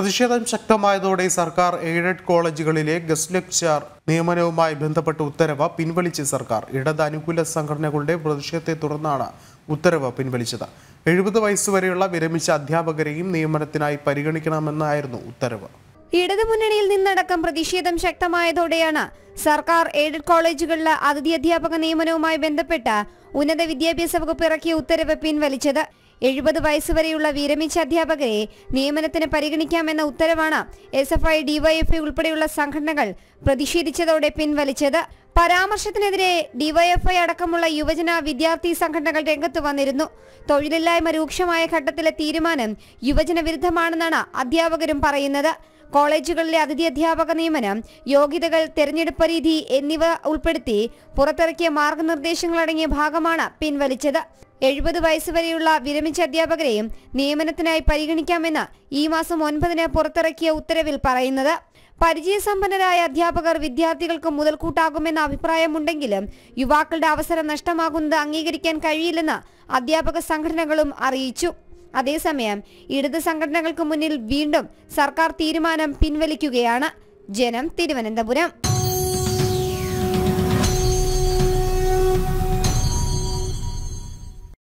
പ്രതിഷേധം ശക്തമായതോടെ സർക്കാർ എയ്ഡഡ് കോളേജുകളിലെ ഗസ്റ്റ് ലെക്ചർ നിയമനവുമായി ബന്ധപ്പെട്ട ഉത്തരവ് പിൻവലിച്ച് സർക്കാർ ഇടത് അനുകൂല സംഘടനകളുടെ പ്രതിഷേധത്തെ തുടർന്നാണ് ഉത്തരവ് പിൻവലിച്ചത് എഴുപത് വയസ്സുവരെയുള്ള വിരമിച്ച അധ്യാപകരെയും നിയമനത്തിനായി പരിഗണിക്കണമെന്നായിരുന്നു ഉത്തരവ് ഇടതുമുന്നണിയിൽ നിന്നടക്കം പ്രതിഷേധം ശക്തമായതോടെയാണ് സർക്കാർ എയ്ഡഡ് കോളേജുകളിലെ അതിഥി അധ്യാപക നിയമനവുമായി ബന്ധപ്പെട്ട ഉന്നത വിദ്യാഭ്യാസ വകുപ്പ് ഇറക്കിയ ഉത്തരവ് പിൻവലിച്ചത് എഴുപത് വയസ്സുവരെയുള്ള വിരമിച്ച അധ്യാപകരെ നിയമനത്തിന് പരിഗണിക്കാമെന്ന ഉത്തരവാണ് എസ് എഫ് ഐ ഡിവൈഎഫ്ഐ ഉൾപ്പെടെയുള്ള സംഘടനകൾ പ്രതിഷേധിച്ചതോടെ പിൻവലിച്ചത് പരാമർശത്തിനെതിരെ ഡിവൈഎഫ്ഐ അടക്കമുള്ള യുവജന വിദ്യാർത്ഥി സംഘടനകൾ രംഗത്ത് വന്നിരുന്നു തൊഴിലില്ലായ്മ രൂക്ഷമായ ഘട്ടത്തിലെ തീരുമാനം യുവജന വിരുദ്ധമാണെന്നാണ് അധ്യാപകരും പറയുന്നത് കോളേജുകളിലെ അതിഥി അധ്യാപക നിയമനം യോഗ്യതകൾ തെരഞ്ഞെടുപ്പ് രീതി എന്നിവ ഉൾപ്പെടുത്തി പുറത്തിറക്കിയ മാർഗനിർദ്ദേശങ്ങളടങ്ങിയ ഭാഗമാണ് പിൻവലിച്ചത് എഴുപത് വയസ്സുവരെയുള്ള വിരമിച്ച അധ്യാപകരെയും നിയമനത്തിനായി പരിഗണിക്കാമെന്ന് ഈ മാസം ഒൻപതിന് പുറത്തിറക്കിയ ഉത്തരവിൽ പറയുന്നത് പരിചയസമ്പന്നരായ അധ്യാപകർ വിദ്യാർത്ഥികൾക്ക് മുതൽക്കൂട്ടാകുമെന്ന അഭിപ്രായമുണ്ടെങ്കിലും യുവാക്കളുടെ അവസരം നഷ്ടമാകുന്നത് അംഗീകരിക്കാൻ കഴിയില്ലെന്ന് അധ്യാപക സംഘടനകളും അറിയിച്ചു അതേസമയം ഇടത് സംഘടനകൾക്ക് മുന്നിൽ വീണ്ടും സർക്കാർ തീരുമാനം പിൻവലിക്കുകയാണ് ജനം തിരുവനന്തപുരം